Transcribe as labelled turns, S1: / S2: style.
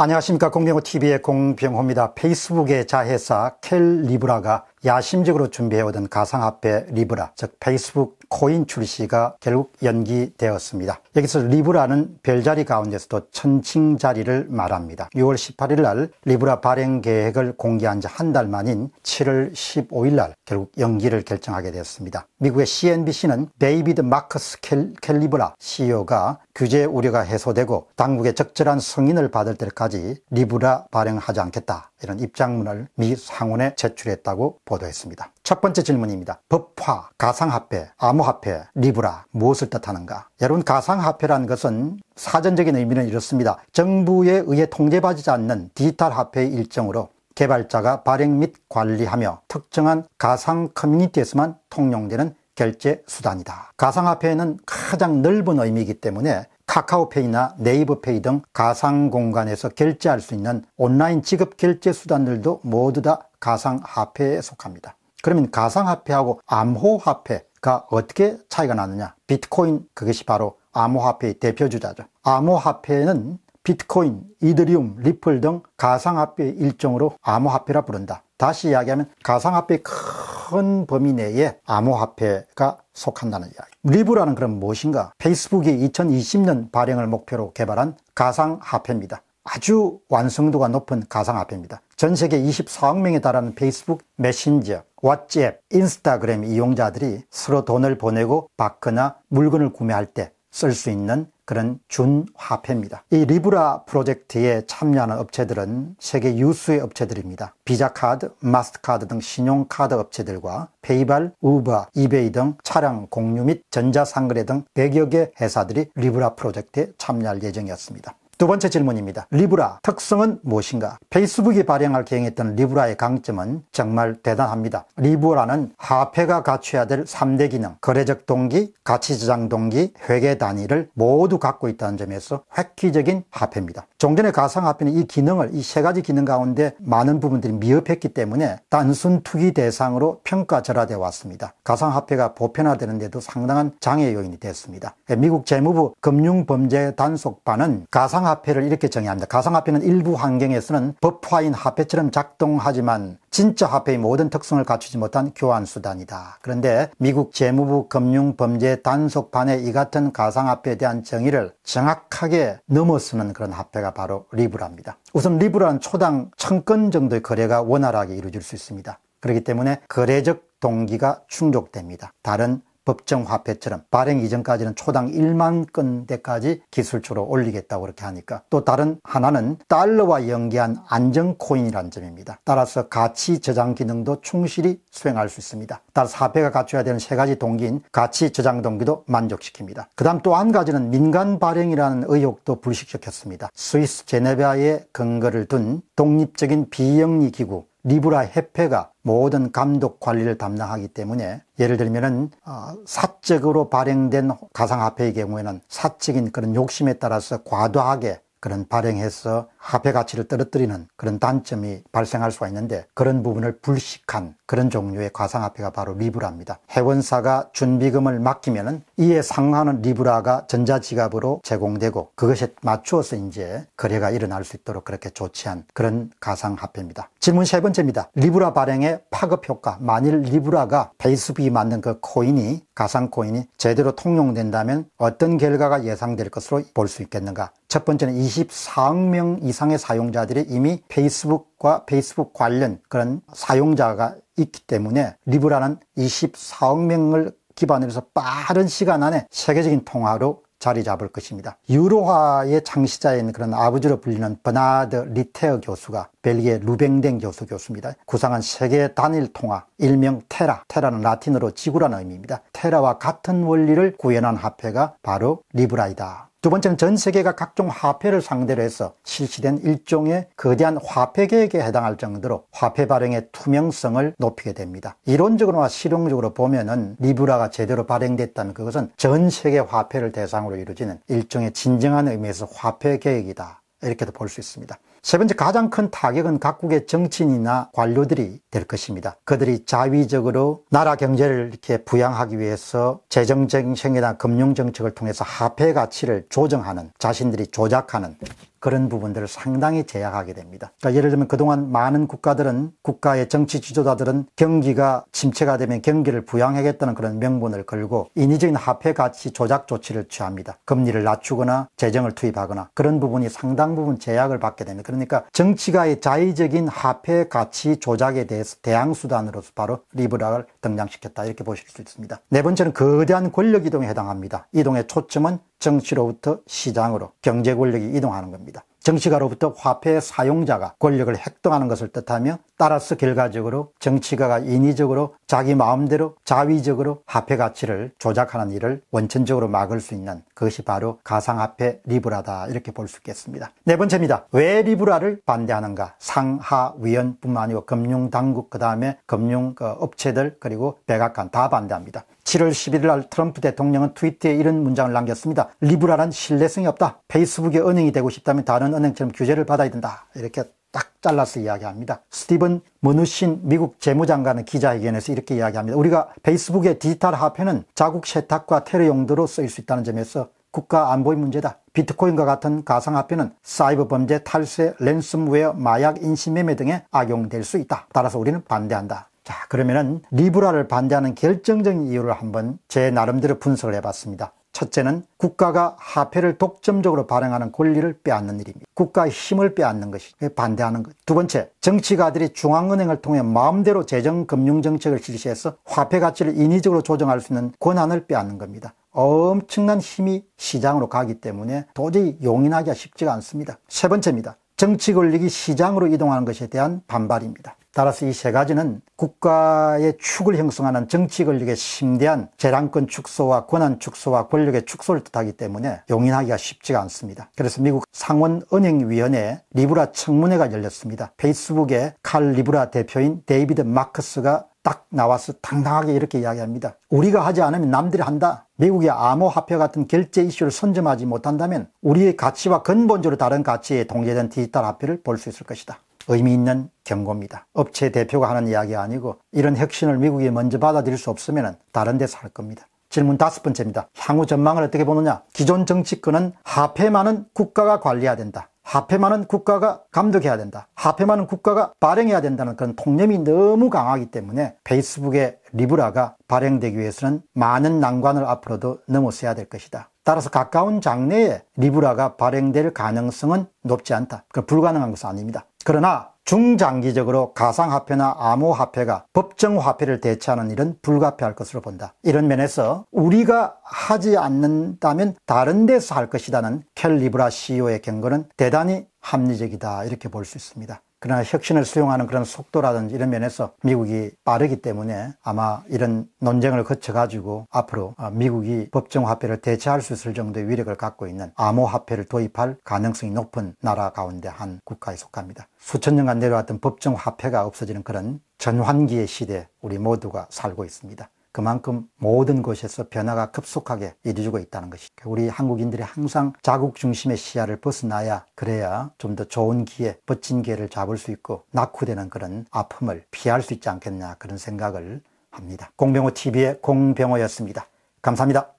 S1: 안녕하십니까 공병호TV의 공병호입니다. 페이스북의 자회사 켈 리브라가 야심적으로 준비해오던 가상화폐 리브라 즉 페이스북 코인 출시가 결국 연기되었습니다. 여기서 리브라는 별자리 가운데서도 천칭자리를 말합니다. 6월 18일 날 리브라 발행 계획을 공개한 지 한 달 만인 7월 15일 날 결국 연기를 결정하게 되었습니다. 미국의 CNBC는 데이비드 마커스 켈, 켈리브라 CEO가 규제 우려가 해소되고 당국의 적절한 승인을 받을 때까지 리브라 발행하지 않겠다 이런 입장문을 미 상원에 제출했다고 보도했습니다. 첫 번째 질문입니다. 법화, 가상화폐, 암호화폐, 리브라 무엇을 뜻하는가? 여러분 가상화폐라는 것은 사전적인 의미는 이렇습니다. 정부에 의해 통제받지 않는 디지털 화폐의 일정으로 개발자가 발행 및 관리하며 특정한 가상 커뮤니티에서만 통용되는 결제 수단이다. 가상화폐는 가장 넓은 의미이기 때문에 카카오페이나 네이버페이 등 가상 공간에서 결제할 수 있는 온라인 지급 결제 수단들도 모두 다 가상화폐에 속합니다. 그러면 가상화폐하고 암호화폐가 어떻게 차이가 나느냐? 비트코인 그것이 바로 암호화폐의 대표주자죠. 암호화폐는 비트코인, 이더리움, 리플 등 가상화폐의 일종으로 암호화폐라 부른다. 다시 이야기하면 가상화폐의 큰 범위 내에 암호화폐가 속한다는 이야기. 리브라는 그럼 무엇인가? 페이스북이 2020년 발행을 목표로 개발한 가상화폐입니다. 아주 완성도가 높은 가상화폐입니다. 전 세계 24억 명에 달하는 페이스북 메신저, 왓츠앱, 인스타그램 이용자들이 서로 돈을 보내고 받거나 물건을 구매할 때 쓸 수 있는 그런 준화폐입니다. 이 리브라 프로젝트에 참여하는 업체들은 세계 유수의 업체들입니다. 비자카드, 마스터카드 등 신용카드 업체들과 페이발, 우버, 이베이 등 차량 공유 및 전자상거래 등 100여 개 회사들이 리브라 프로젝트에 참여할 예정이었습니다. 두 번째 질문입니다. 리브라 특성은 무엇인가? 페이스북이 발행할 계획했던 리브라의 강점은 정말 대단합니다. 리브라는 화폐가 갖춰야 될 3대 기능, 거래적 동기, 가치저장 동기, 회계 단위를 모두 갖고 있다는 점에서 획기적인 화폐입니다. 종전의 가상화폐는 이 기능을 이 세 가지 기능 가운데 많은 부분들이 미흡했기 때문에 단순 투기 대상으로 평가절하돼 왔습니다. 가상화폐가 보편화되는데도 상당한 장애 요인이 됐습니다. 예, 미국 재무부 금융범죄 단속반은 가상 화폐 가상화폐를 이렇게 정의합니다. 가상화폐는 일부 환경에서는 법화인 화폐처럼 작동하지만 진짜 화폐의 모든 특성을 갖추지 못한 교환수단이다. 그런데 미국 재무부 금융범죄 단속판에이 같은 가상화폐에 대한 정의를 정확하게 넘어서는 그런 화폐가 바로 리브라입니다. 우선 리브라는 초당 천건 정도의 거래가 원활하게 이루어질 수 있습니다. 그렇기 때문에 거래적 동기가 충족됩니다. 다른 법정화폐처럼 발행 이전까지는 초당 1만 건대까지 기술적으로 올리겠다고 그렇게 하니까 또 다른 하나는 달러와 연계한 안정코인이라는 점입니다. 따라서 가치 저장 기능도 충실히 수행할 수 있습니다. 따라서 화폐가 갖춰야 되는 세 가지 동기인 가치 저장 동기도 만족시킵니다. 그 다음 또 한 가지는 민간 발행이라는 의혹도 불식시켰습니다. 스위스 제네바에 근거를 둔 독립적인 비영리 기구 리브라 협회가 모든 감독 관리를 담당하기 때문에 예를 들면은 어, 사적으로 발행된 가상화폐의 경우에는 사적인 그런 욕심에 따라서 과도하게 그런 발행해서 화폐 가치를 떨어뜨리는 그런 단점이 발생할 수가 있는데 그런 부분을 불식한 그런 종류의 가상화폐가 바로 리브라입니다. 해원사가 준비금을 맡기면은 이에 상하는 리브라가 전자지갑으로 제공되고 그것에 맞추어서 이제 거래가 일어날 수 있도록 그렇게 조치한 그런 가상화폐입니다. 질문 세 번째입니다. 리브라 발행의 파급 효과. 만일 리브라가 베이스비 맞는 그 코인이 가상 코인이 제대로 통용된다면 어떤 결과가 예상될 것으로 볼 수 있겠는가? 첫 번째는 24억 명 이상 이상의 사용자들이 이미 페이스북과 페이스북 관련 그런 사용자가 있기 때문에 리브라는 24억 명을 기반으로 해서 빠른 시간 안에 세계적인 통화로 자리 잡을 것입니다. 유로화의 창시자인 그런 아버지로 불리는 버나드 리테어 교수가 벨기에 루뱅댕 교수 교수입니다. 구상한 세계 단일 통화, 일명 테라, 테라는 라틴어로 지구라는 의미입니다. 테라와 같은 원리를 구현한 화폐가 바로 리브라이다. 두 번째는 전 세계가 각종 화폐를 상대로 해서 실시된 일종의 거대한 화폐계획에 해당할 정도로 화폐 발행의 투명성을 높이게 됩니다. 이론적으로나 실용적으로 보면은 리브라가 제대로 발행됐다면 그것은 전 세계 화폐를 대상으로 이루어지는 일종의 진정한 의미에서 화폐 계획이다. 이렇게도 볼 수 있습니다. 세 번째 가장 큰 타격은 각국의 정치인이나 관료들이 될 것입니다. 그들이 자위적으로 나라 경제를 이렇게 부양하기 위해서 재정정책이나 금융정책을 통해서 화폐 가치를 조정하는 자신들이 조작하는 그런 부분들을 상당히 제약하게 됩니다. 그러니까 예를 들면 그동안 많은 국가들은 국가의 정치 지도자들은 경기가 침체가 되면 경기를 부양하겠다는 그런 명분을 걸고 인위적인 화폐 가치 조작 조치를 취합니다. 금리를 낮추거나 재정을 투입하거나 그런 부분이 상당 부분 제약을 받게 됩니다. 그러니까 정치가의 자의적인 화폐 가치 조작에 대해서 대항 수단으로서 바로 리브락을 등장시켰다 이렇게 보실 수 있습니다. 네 번째는 거대한 권력 이동에 해당합니다. 이동의 초점은 정치로부터 시장으로 경제 권력이 이동하는 겁니다. 정치가로부터 화폐의 사용자가 권력을 획득하는 것을 뜻하며 따라서 결과적으로 정치가가 인위적으로 자기 마음대로 자위적으로 화폐 가치를 조작하는 일을 원천적으로 막을 수 있는 그것이 바로 가상화폐 리브라다 이렇게 볼 수 있겠습니다. 네 번째입니다. 왜 리브라를 반대하는가? 상하위원뿐만 아니고 금융당국 그 다음에 금융업체들 그리고 백악관 다 반대합니다. 7월 11일 날 트럼프 대통령은 트위터에 이런 문장을 남겼습니다. 리브라란 신뢰성이 없다. 페이스북의 은행이 되고 싶다면 다른 은행처럼 규제를 받아야 된다. 이렇게 딱 잘라서 이야기합니다. 스티븐 머누신 미국 재무장관은 기자회견에서 이렇게 이야기합니다. 우리가 페이스북의 디지털 화폐는 자국 세탁과 테러 용도로 쓰일 수 있다는 점에서 국가 안보의 문제다. 비트코인과 같은 가상화폐는 사이버 범죄, 탈세, 랜섬웨어, 마약, 인신매매 등에 악용될 수 있다. 따라서 우리는 반대한다. 자 그러면은 리브라를 반대하는 결정적인 이유를 한번 제 나름대로 분석을 해봤습니다. 첫째는 국가가 화폐를 독점적으로 발행하는 권리를 빼앗는 일입니다. 국가의 힘을 빼앗는 것이 반대하는 것. 두 번째, 정치가들이 중앙은행을 통해 마음대로 재정 금융 정책을 실시해서 화폐 가치를 인위적으로 조정할 수 있는 권한을 빼앗는 겁니다. 엄청난 힘이 시장으로 가기 때문에 도저히 용인하기가 쉽지가 않습니다. 세 번째입니다. 정치 권력이 시장으로 이동하는 것에 대한 반발입니다. 따라서 이 세 가지는 국가의 축을 형성하는 정치 권력의 심대한 재량권 축소와 권한 축소와 권력의 축소를 뜻하기 때문에 용인하기가 쉽지가 않습니다. 그래서 미국 상원 은행위원회 리브라 청문회가 열렸습니다. 페이스북에 칼 리브라 대표인 데이비드 마크스가 딱 나와서 당당하게 이렇게 이야기합니다. 우리가 하지 않으면 남들이 한다. 미국의 암호화폐 같은 결제 이슈를 선점하지 못한다면 우리의 가치와 근본적으로 다른 가치에 동제된 디지털 화폐를 볼 수 있을 것이다. 의미 있는 경고입니다. 업체 대표가 하는 이야기 가 아니고 이런 혁신을 미국이 먼저 받아들일 수 없으면 다른 데서 할 겁니다. 질문 다섯 번째입니다. 향후 전망을 어떻게 보느냐? 기존 정치권은 하폐만은 국가가 관리해야 된다. 하폐만은 국가가 감독해야 된다. 하폐만은 국가가 발행해야 된다는 그런 통념이 너무 강하기 때문에 페이스북의 리브라가 발행되기 위해서는 많은 난관을 앞으로도 넘어서야 될 것이다. 따라서 가까운 장래에 리브라가 발행될 가능성은 높지 않다. 그 불가능한 것은 아닙니다. 그러나 중장기적으로 가상화폐나 암호화폐가 법정화폐를 대체하는 일은 불가피할 것으로 본다. 이런 면에서 우리가 하지 않는다면 다른 데서 할 것이라는 켈리브라 CEO의 경고는 대단히 합리적이다 이렇게 볼 수 있습니다. 그러나 혁신을 수용하는 그런 속도라든지 이런 면에서 미국이 빠르기 때문에 아마 이런 논쟁을 거쳐가지고 앞으로 아, 미국이 법정화폐를 대체할 수 있을 정도의 위력을 갖고 있는 암호화폐를 도입할 가능성이 높은 나라 가운데 한 국가에 속합니다. 수천 년간 내려왔던 법정화폐가 없어지는 그런 전환기의 시대 우리 모두가 살고 있습니다. 그만큼 모든 곳에서 변화가 급속하게 이루어지고 있다는 것이 우리 한국인들이 항상 자국 중심의 시야를 벗어나야 그래야 좀 더 좋은 기회, 멋진 기회를 잡을 수 있고 낙후되는 그런 아픔을 피할 수 있지 않겠냐 그런 생각을 합니다. 공병호 TV의 공병호였습니다. 감사합니다.